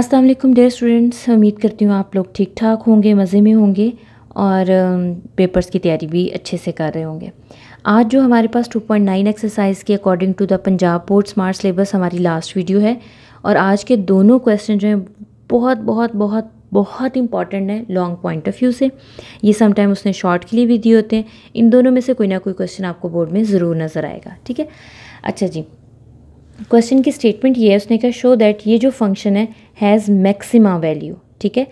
अस्सलाम वालेकुम dear students उम्मीद करती हूँ आप लोग ठीक ठाक होंगे मज़े में होंगे और पेपर्स की तैयारी भी अच्छे से कर रहे होंगे आज जो हमारे पास 2.9 एक्सरसाइज के according to the Punjab board smart syllabus हमारी लास्ट वीडियो है और आज के दोनों क्वेश्चन जो हैं बहुत बहुत बहुत बहुत इंपॉर्टेंट है लॉन्ग पॉइंट ऑफ व्यू से ये समटाइम उसने शॉर्ट के लिए भी दिए होते हैं इन दोनों में से कोई ना कोई क्वेश्चन आपको बोर्ड में ज़रूर नज़र आएगा ठीक है अच्छा जी क्वेश्चन की स्टेटमेंट ये है उसने कहा शो दैट ये जो फंक्शन है हैज़ मैक्सिमा वैल्यू ठीक है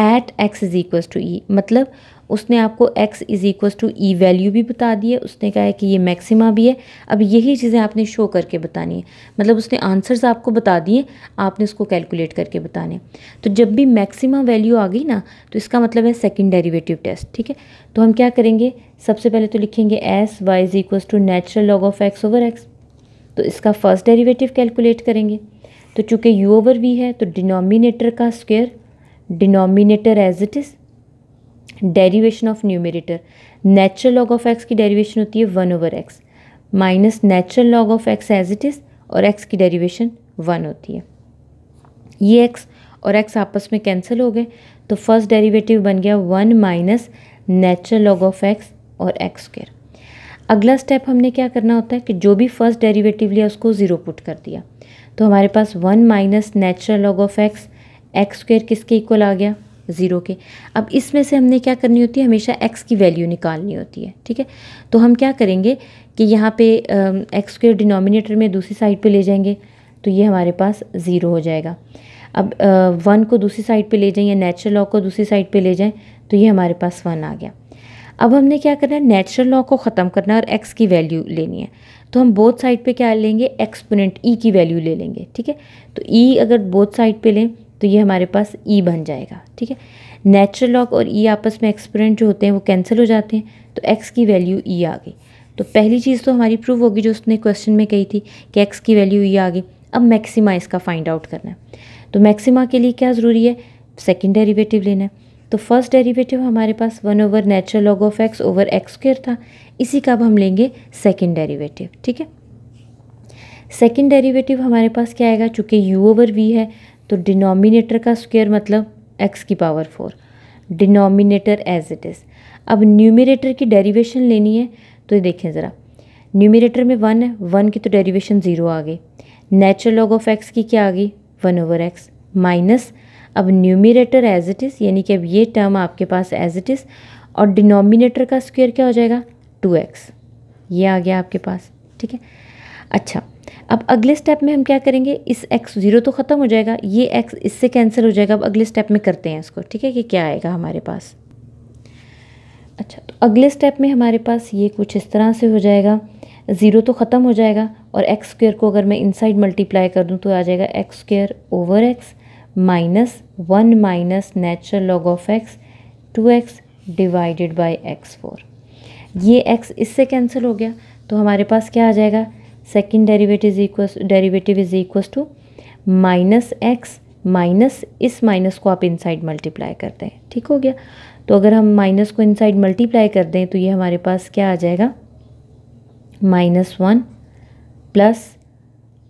at X is equals to E मतलब उसने आपको X is equals to E value भी बता दी है उसने कहा है कि ये मैक्सिमा भी है अब यही चीज़ें आपने शो करके बतानी है मतलब उसने आंसर्स आपको बता दिए आपने उसको कैलकुलेट करके बताने तो जब भी मैक्सिमा वैल्यू आ गई ना तो इसका मतलब है सेकेंड डेरीवेटिव टेस्ट ठीक है तो हम क्या करेंगे सबसे पहले तो लिखेंगे as Y is equals to natural log of X over X तो इसका फर्स्ट डेरिवेटिव कैलकुलेट करेंगे तो चूँकि यू ओवर वी है तो डिनोमिनेटर का square denominator as it is derivation of numerator natural log of X की डेरिवेशन होती है one over X minus natural log of X as it is और एक्स की डेरिवेशन वन होती है ये एक्स और एक्स आपस में कैंसिल हो गए तो फर्स्ट डेरिवेटिव बन गया one minus natural log of X और एक्स स्क्र अगला स्टेप हमने क्या करना होता है कि जो भी फर्स्ट डेरिवेटिव लिया उसको ज़ीरो पुट कर दिया तो हमारे पास one minus natural log of X X square किसके इक्वल आ गया ज़ीरो के अब इसमें से हमने क्या करनी होती है हमेशा एक्स की वैल्यू निकालनी होती है ठीक है तो हम क्या करेंगे कि यहाँ पे एक्स स्क्वेयर डिनोमिनेटर में दूसरी साइड पे ले जाएंगे तो ये हमारे पास ज़ीरो हो जाएगा अब वन को दूसरी साइड पे ले जाएं या नेचुरल लॉ को दूसरी साइड पे ले जाएं तो ये हमारे पास वन आ गया अब हमने क्या करना है नेचुरल लॉ को ख़त्म करना है और एक्स की वैल्यू लेनी है तो हम बोथ साइड पे क्या लेंगे एक्सपोनेंट ई e की वैल्यू ले लेंगे ठीक है तो ई e अगर बोथ साइड पे लें तो ये हमारे पास ई e बन जाएगा ठीक है नेचुरल लॉक और ई आपस में एक्सपोनेंट जो होते हैं वो कैंसिल हो जाते हैं तो एक्स की वैल्यू ई आ गई तो पहली चीज़ तो हमारी प्रूव होगी जो उसने क्वेश्चन में कही थी कि एक्स की वैल्यू ई आ गई अब मैक्सिमा इसका फाइंड आउट करना है तो मैक्सिमा के लिए क्या ज़रूरी है सेकेंड डेरीवेटिव लेना है तो फर्स्ट डेरिवेटिव हमारे पास one over natural log of X over X square था इसी का अब हम लेंगे सेकेंड डेरिवेटिव ठीक है सेकेंड डेरिवेटिव हमारे पास क्या आएगा चूंकि यू ओवर वी है तो डिनोमिनेटर का स्क्वेयर मतलब एक्स की power four denominator as it is अब न्यूमिनेटर की डेरिवेशन लेनी है तो देखें ज़रा न्यूमिनेटर में वन है वन की तो डेरिवेशन ज़ीरो आ गई नेचुरल लॉग ऑफ एक्स की क्या आ गई वन ओवर एक्स माइनस अब न्यूमिनेटर एज इट इज़ यानी कि अब ये टर्म आपके पास एज इट इज़ और डिनोमिनेटर का स्क्वेयर क्या हो जाएगा टू एक्स ये आ गया आपके पास ठीक है अच्छा अब अगले स्टेप में हम क्या करेंगे इस एक्स ज़ीरो तो ख़त्म हो जाएगा ये एक्स इससे कैंसिल हो जाएगा अब अगले स्टेप में करते हैं इसको ठीक है कि क्या आएगा हमारे पास अच्छा तो अगले स्टेप में हमारे पास ये कुछ इस तरह से हो जाएगा ज़ीरो तो ख़त्म हो जाएगा और एक्स स्क्र को अगर मैं इनसाइड मल्टीप्लाई कर दूँ तो आ जाएगा X square over X minus one minus natural log of X two X divided by X four ये एक्स इससे कैंसिल हो गया तो हमारे पास क्या आ जाएगा second derivative is equal derivative is equal to minus X minus इस माइनस को आप इनसाइड मल्टीप्लाई करते हैं ठीक हो गया तो अगर हम माइनस को इनसाइड मल्टीप्लाई कर दें तो ये हमारे पास क्या आ जाएगा माइनस वन प्लस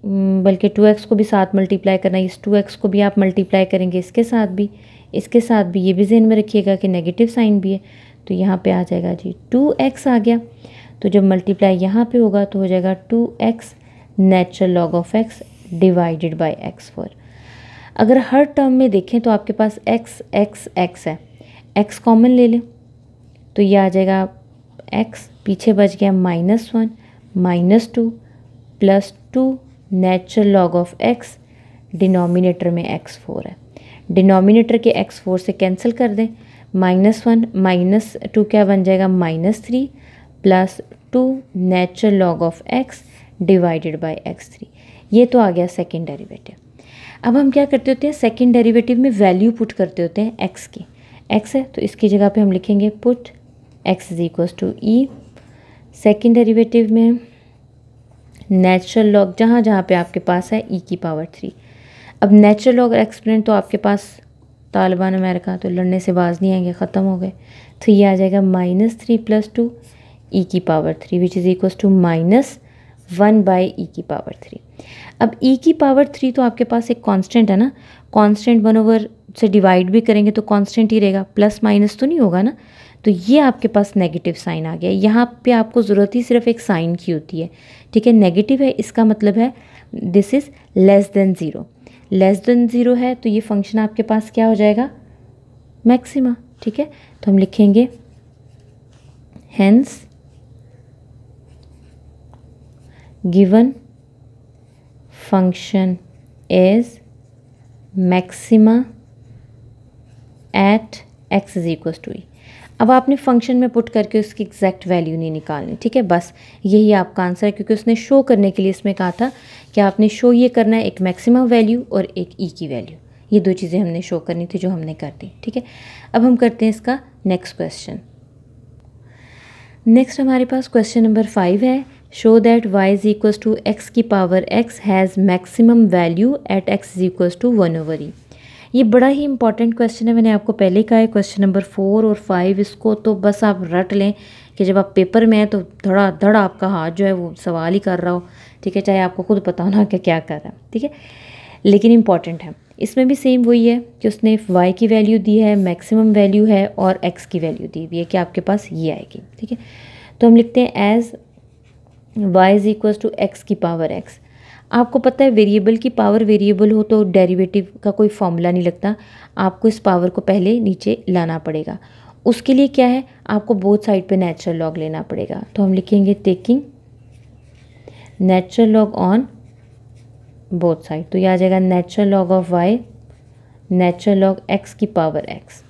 हम्म, बल्कि टू एक्स को भी साथ मल्टीप्लाई करना है इस टू एक्स को भी आप मल्टीप्लाई करेंगे इसके साथ भी इसके साथ भी ये भी जहन में रखिएगा कि नेगेटिव साइन भी है तो यहाँ पे आ जाएगा जी टू एक्स आ गया तो जब मल्टीप्लाई यहाँ पे होगा तो हो जाएगा two X natural log of X divided by X four अगर हर टर्म में देखें तो आपके पास एक्स एक्स एक्स है एक्स कॉमन ले लें तो ये आ जाएगा एक्स पीछे बच गया minus one minus two plus two natural log of X denominator में एक्स फोर है डिनोमिनेटर के एक्स फोर से कैंसिल कर दें माइनस वन माइनस टू क्या बन जाएगा minus three plus two natural log of X divided by X three ये तो आ गया सेकेंड डेरिवेटिव अब हम क्या करते होते हैं सेकेंड डेरिवेटिव में वैल्यू पुट करते होते हैं एक्स की एक्स है तो इसकी जगह पे हम लिखेंगे put X is equal to E second derivative में नेचुरल लॉग जहाँ जहाँ पे आपके पास है ई e की पावर थ्री अब नेचुरल लॉग एक्सपेरेंट तो आपके पास तालिबान अमेरिका तो लड़ने से बाज नहीं आएंगे ख़त्म हो गए तो ये आ जाएगा minus three plus two E की power three which is equal to minus one by E की पावर थ्री अब ई e की पावर थ्री तो आपके पास एक कांस्टेंट है ना कांस्टेंट वन ओवर से डिवाइड भी करेंगे तो कांस्टेंट ही रहेगा प्लस माइनस तो नहीं होगा ना तो ये आपके पास नेगेटिव साइन आ गया यहाँ पे आपको ज़रूरत ही सिर्फ एक साइन की होती है ठीक है नेगेटिव है इसका मतलब है this is less than zero less than zero है तो ये फंक्शन आपके पास क्या हो जाएगा मैक्सिमा ठीक है तो हम लिखेंगे hence given function as maxima at x is equals to अब आपने फंक्शन में पुट करके उसकी एग्जैक्ट वैल्यू नहीं निकालनी ठीक है बस यही आपका आंसर है क्योंकि उसने शो करने के लिए इसमें कहा था कि आपने शो ये करना है एक मैक्सिमम वैल्यू और एक ई e की वैल्यू ये दो चीज़ें हमने शो करनी थी जो हमने कर दी ठीक है अब हम करते हैं इसका नेक्स्ट क्वेश्चन नेक्स्ट हमारे पास क्वेश्चन नंबर फाइव है show that Y is equal to X की power X has maximum value at x is equal to one over E ये बड़ा ही इंपॉर्टेंट क्वेश्चन है मैंने आपको पहले कहा है क्वेश्चन नंबर फोर और फाइव इसको तो बस आप रट लें कि जब आप पेपर में हैं तो धड़ा धड़ आपका हाथ जो है वो सवाल ही कर रहा हो ठीक है चाहे आपको खुद पता ना कि क्या कर रहा है ठीक है लेकिन इंपॉर्टेंट है इसमें भी सेम वही है कि उसने वाई की वैल्यू दी है मैक्सिमम वैल्यू है और एक्स की वैल्यू दी हुई है कि आपके पास ये आएगी ठीक है तो हम लिखते हैं as Y is equal to X की पावर एक्स आपको पता है वेरिएबल की पावर वेरिएबल हो तो डेरिवेटिव का कोई फॉर्मूला नहीं लगता आपको इस पावर को पहले नीचे लाना पड़ेगा उसके लिए क्या है आपको बोथ साइड पे नेचुरल लॉग लेना पड़ेगा तो हम लिखेंगे taking natural log on both side तो ये आ जाएगा natural log of Y natural log X की पावर एक्स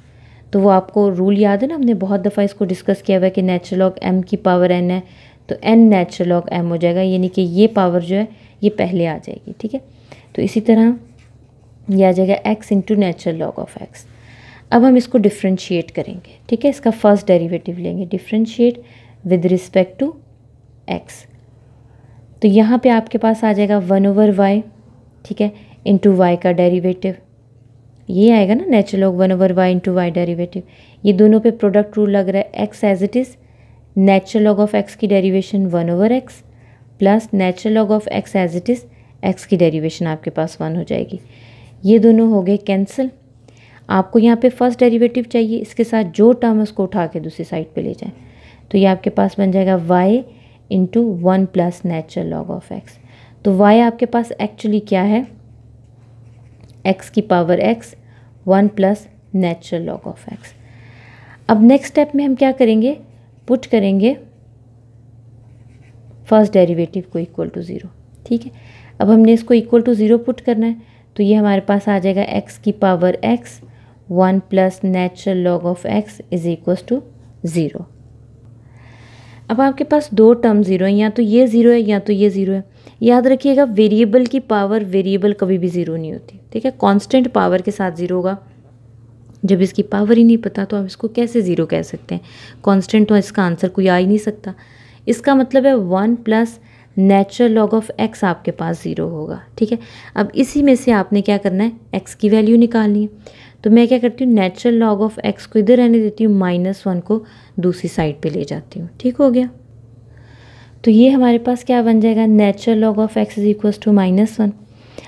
तो वो आपको रूल याद है ना हमने बहुत दफ़ा इसको डिस्कस किया हुआ है कि नेचुरल लॉग एम की पावर एन है तो एन नेचुरल लॉग एम हो जाएगा यानी कि ये पावर जो है ये पहले आ जाएगी ठीक है तो इसी तरह यह आ जाएगा X into natural log of X अब हम इसको डिफ्रेंशिएट करेंगे ठीक है इसका फर्स्ट डेरिवेटिव लेंगे differentiate with respect to X तो यहाँ पे आपके पास आ जाएगा वन ओवर वाई ठीक है इंटू वाई का डेरिवेटिव ये आएगा ना natural log one over Y into Y derivative ये दोनों पे प्रोडक्ट रूल लग रहा है X as it is natural log of X की derivation one over X plus natural log of X as it is X की derivation आपके पास वन हो जाएगी ये दोनों हो गए कैंसिल आपको यहाँ पे फर्स्ट डेरिवेटिव चाहिए इसके साथ जो टर्म है उसको उठा के दूसरी साइड पे ले जाएं तो ये आपके पास बन जाएगा Y into one plus natural log of X तो वाई आपके पास एक्चुअली क्या है एक्स की power X one plus natural log of X अब नेक्स्ट स्टेप में हम क्या करेंगे पुट करेंगे फर्स्ट डेरिवेटिव को इक्वल टू ज़ीरो ठीक है अब हमने इसको इक्वल टू ज़ीरो पुट करना है तो ये हमारे पास आ जाएगा एक्स की power X one plus natural log of X is equal to zero अब आपके पास दो टर्म ज़ीरो हैं या तो ये ज़ीरो है या तो ये ज़ीरो है याद रखिएगा वेरिएबल की पावर वेरिएबल कभी भी ज़ीरो नहीं होती ठीक है कांस्टेंट पावर के साथ ज़ीरो होगा जब इसकी पावर ही नहीं पता तो आप इसको कैसे ज़ीरो कह सकते हैं कांस्टेंट तो इसका आंसर कोई आ ही नहीं सकता इसका मतलब है one plus natural log of X आपके पास ज़ीरो होगा ठीक है अब इसी में से आपने क्या करना है एक्स की वैल्यू निकालनी है तो मैं क्या करती हूँ नेचुरल लॉग ऑफ एक्स को इधर रहने देती हूँ माइनस वन को दूसरी साइड पे ले जाती हूँ ठीक हो गया तो ये हमारे पास क्या बन जाएगा natural log of X is equals to minus one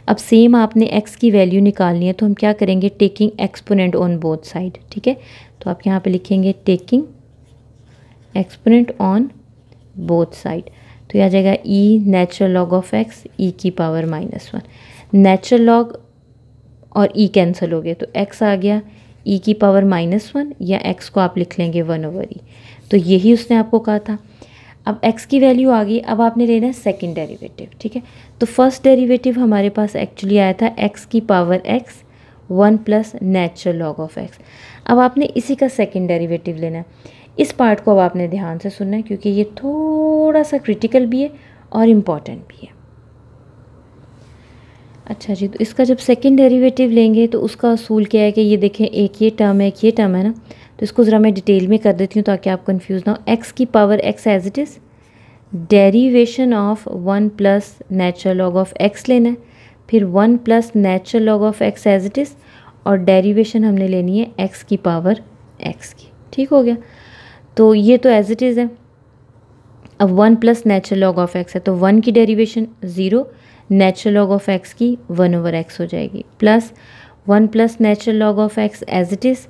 अब सेम आपने एक्स की वैल्यू निकालनी है तो हम क्या करेंगे taking exponent on both side ठीक है तो आप यहाँ पर लिखेंगे taking exponent on both side तो यह आ जाएगा E natural log of X E की power minus one natural log और ई e कैंसिल हो गया तो एक्स आ गया ई e की पावर माइनस वन या एक्स को आप लिख लेंगे वन ओवर ई तो यही उसने आपको कहा था अब एक्स की वैल्यू आ गई अब आपने लेना है सेकेंड डेरीवेटिव ठीक है तो फर्स्ट डेरीवेटिव हमारे पास एक्चुअली आया था एक्स की power X one plus natural log of X अब आपने इसी का सेकेंड डेरीवेटिव लेना है इस पार्ट को अब आपने ध्यान से सुनना है क्योंकि ये थोड़ा सा क्रिटिकल भी है और इम्पॉर्टेंट भी है अच्छा जी तो इसका जब सेकंड डेरिवेटिव लेंगे तो उसका असूल क्या है कि ये देखें एक ये टर्म है एक ये टर्म है ना तो इसको ज़रा मैं डिटेल में कर देती हूँ ताकि आप कंफ्यूज ना हो एक्स की power X as it is derivation of one plus natural log of X लेना है फिर one plus natural log of X as it is और डेरीवेशन हमने लेनी है एक्स की पावर एक्स की ठीक हो गया तो ये तो एज इट इज़ है अब one plus natural log of X है तो वन की derivation zero natural log of X की वन ओवर एक्स हो जाएगी plus one plus natural log of X as it is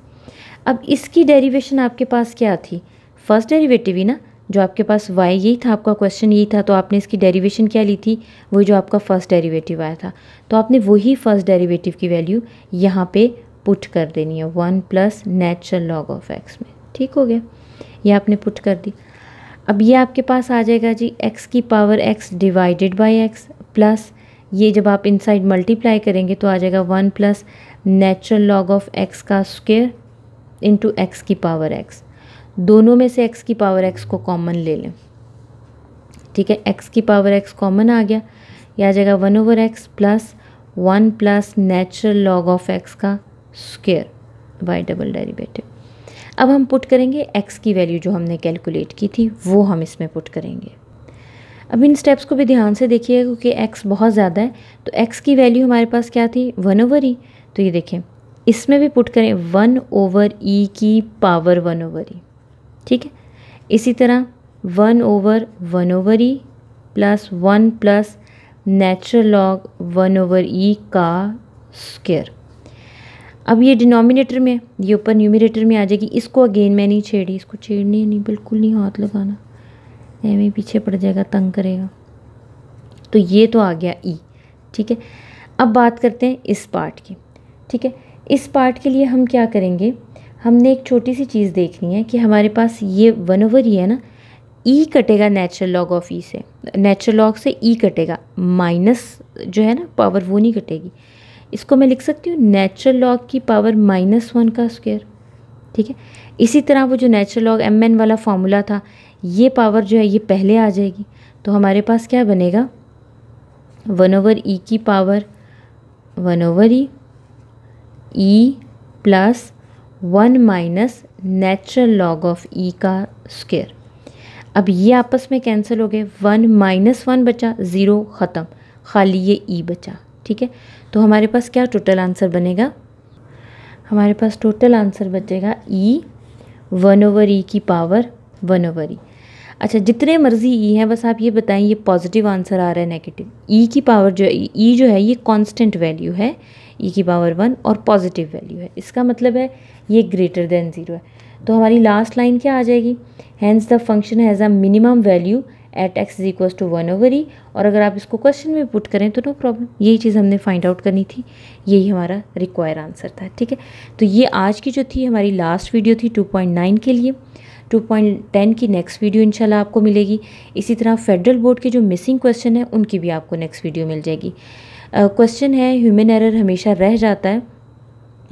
अब इसकी डेरिवेशन आपके पास क्या थी फर्स्ट डेरिवेटिव ही ना जो आपके पास वाई यही था आपका क्वेश्चन यही था तो आपने इसकी डेरिवेशन क्या ली थी वही जो आपका फर्स्ट डेरिवेटिव आया था तो आपने वही फर्स्ट डेरिवेटिव की वैल्यू यहाँ पे पुट कर देनी है one plus natural log of X में ठीक हो गया ये आपने पुट कर दी अब ये आपके पास आ जाएगा जी एक्स की power X divided by X plus ये जब आप इनसाइड मल्टीप्लाई करेंगे तो आ जाएगा one plus natural log of X का स्क्वेयर इंटू एक्स की पावर एक्स दोनों में से एक्स की पावर एक्स को कॉमन ले लें ठीक है एक्स की पावर एक्स कॉमन आ गया ये आ जाएगा one over X plus one plus natural log of X का स्क्वेयर बाई डबल डेरिवेटिव अब हम पुट करेंगे एक्स की वैल्यू जो हमने कैलकुलेट की थी वो हम इसमें पुट करेंगे अब इन स्टेप्स को भी ध्यान से देखिएगा क्योंकि एक्स बहुत ज़्यादा है तो एक्स की वैल्यू हमारे पास क्या थी वन ओवर ई तो ये देखें इसमें भी पुट करें वन ओवर ई की पावर वन ओवर ई ठीक है इसी तरह one over one over E plus one plus natural log one over E का स्क्र अब ये डिनोमिनेटर में ये ऊपर न्यूमिनेटर में आ जाएगी इसको अगेन मैं नहीं छेड़ी इसको छेड़नी नहीं बिल्कुल नहीं हाथ लगाना एवं पीछे पड़ जाएगा तंग करेगा तो ये तो आ गया ई e, ठीक है अब बात करते हैं इस पार्ट की ठीक है इस पार्ट के लिए हम क्या करेंगे हमने एक छोटी सी चीज़ देखनी है कि हमारे पास ये वन ओवर ही है ना ई e कटेगा नेचुरल लॉग ऑफ ई से नेचुरल लॉग से ई e कटेगा माइनस जो है ना पावर वो नहीं कटेगी इसको मैं लिख सकती हूँ नेचुरल लॉग की पावर माइनस वन का स्क्वेयर ठीक है इसी तरह वो जो नेचुरल लॉग एम एन वाला फार्मूला था ये पावर जो है ये पहले आ जाएगी तो हमारे पास क्या बनेगा वन ओवर ई की power one over E E plus one minus natural log of E का स्क्वेयर अब ये आपस में कैंसिल हो गए वन माइनस वन बचा ज़ीरो ख़त्म खाली ये ई e बचा ठीक है तो हमारे पास क्या टोटल आंसर बनेगा हमारे पास टोटल आंसर बचेगा ई वन ओवर ई की पावर वन ओवर ई अच्छा जितने मर्ज़ी ई e हैं बस आप ये बताएं ये पॉजिटिव आंसर आ रहा है नेगेटिव ई e की पावर जो ई e जो है ये कांस्टेंट वैल्यू है ई की पावर वन और पॉजिटिव वैल्यू है इसका मतलब है ये ग्रेटर देन ज़ीरो है तो हमारी लास्ट लाइन क्या आ जाएगी hence the function has a minimum value at x is equals to one over e और अगर आप इसको क्वेश्चन में पुट करें तो नो प्रॉब्लम यही चीज़ हमने फाइंड आउट करनी थी यही हमारा रिक्वायर आंसर था ठीक है तो ये आज की जो थी हमारी लास्ट वीडियो थी टू पॉइंट नाइन के लिए 2.10 की नेक्स्ट वीडियो इंशाल्लाह आपको मिलेगी इसी तरह फेडरल बोर्ड के जो मिसिंग क्वेश्चन है उनकी भी आपको नेक्स्ट वीडियो मिल जाएगी क्वेश्चन uh, है ह्यूमन एरर हमेशा रह जाता है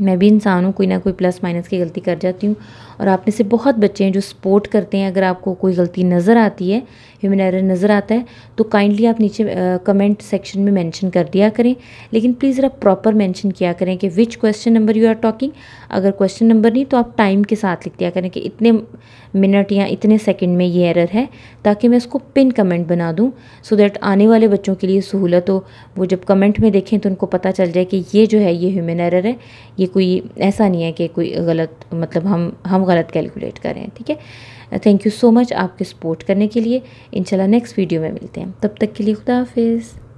मैं भी इंसान हूँ कोई ना कोई प्लस माइनस की गलती कर जाती हूँ और आप में से बहुत बच्चे हैं जो सपोर्ट करते हैं अगर आपको कोई गलती नज़र आती है ह्यूमन एरर नज़र आता है तो काइंडली आप नीचे कमेंट सेक्शन में मेंशन कर दिया करें लेकिन प्लीज़ ज़रा प्रॉपर मेंशन किया करें कि which question number you are talking अगर क्वेश्चन नंबर नहीं तो आप टाइम के साथ लिख दिया करें कि इतने मिनट या इतने सेकेंड में ये एरर है ताकि मैं इसको पिन कमेंट बना दूँ सो दैट आने वाले बच्चों के लिए सहूलत हो वो जब कमेंट में देखें तो उनको पता चल जाए कि ये जो है ये ह्यूमन एरर है ये कोई ऐसा नहीं है कि कोई गलत मतलब हम हम गलत कैलकुलेट करें ठीक है थैंक यू सो मच आपके सपोर्ट करने के लिए इंशाल्लाह नेक्स्ट वीडियो में मिलते हैं तब तक के लिए खुदा हाफिज़